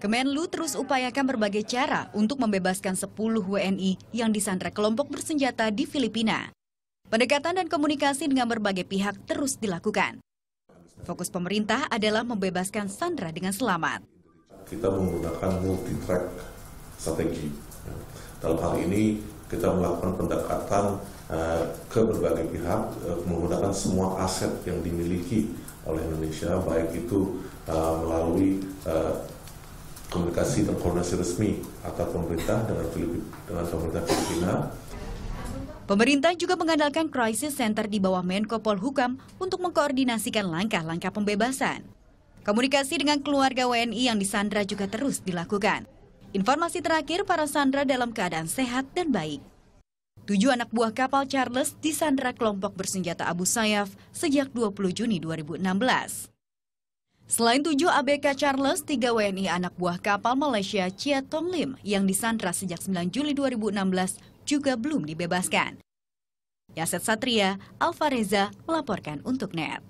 Kemenlu terus upayakan berbagai cara untuk membebaskan 10 WNI yang disandra kelompok bersenjata di Filipina. Pendekatan dan komunikasi dengan berbagai pihak terus dilakukan. Fokus pemerintah adalah membebaskan sandra dengan selamat. Kita menggunakan multi-track strategi. Dalam hal ini kita melakukan pendekatan uh, ke berbagai pihak uh, menggunakan semua aset yang dimiliki oleh Indonesia baik itu uh, melalui uh, komunikasi dan koordinasi resmi atau pemerintah dengan, dengan pemerintah Filipina Pemerintah juga mengandalkan Crisis Center di bawah Menko Polhukam untuk mengkoordinasikan langkah-langkah pembebasan. Komunikasi dengan keluarga WNI yang disandra juga terus dilakukan. Informasi terakhir, para sandra dalam keadaan sehat dan baik. Tujuh anak buah kapal Charles disandra kelompok bersenjata Abu Sayyaf sejak 20 Juni 2016. Selain tujuh ABK Charles, tiga WNI anak buah kapal Malaysia Chia Tong Lim yang disandra sejak 9 Juli 2016 juga belum dibebaskan. Yaset Satria, Alvareza melaporkan untuk NET.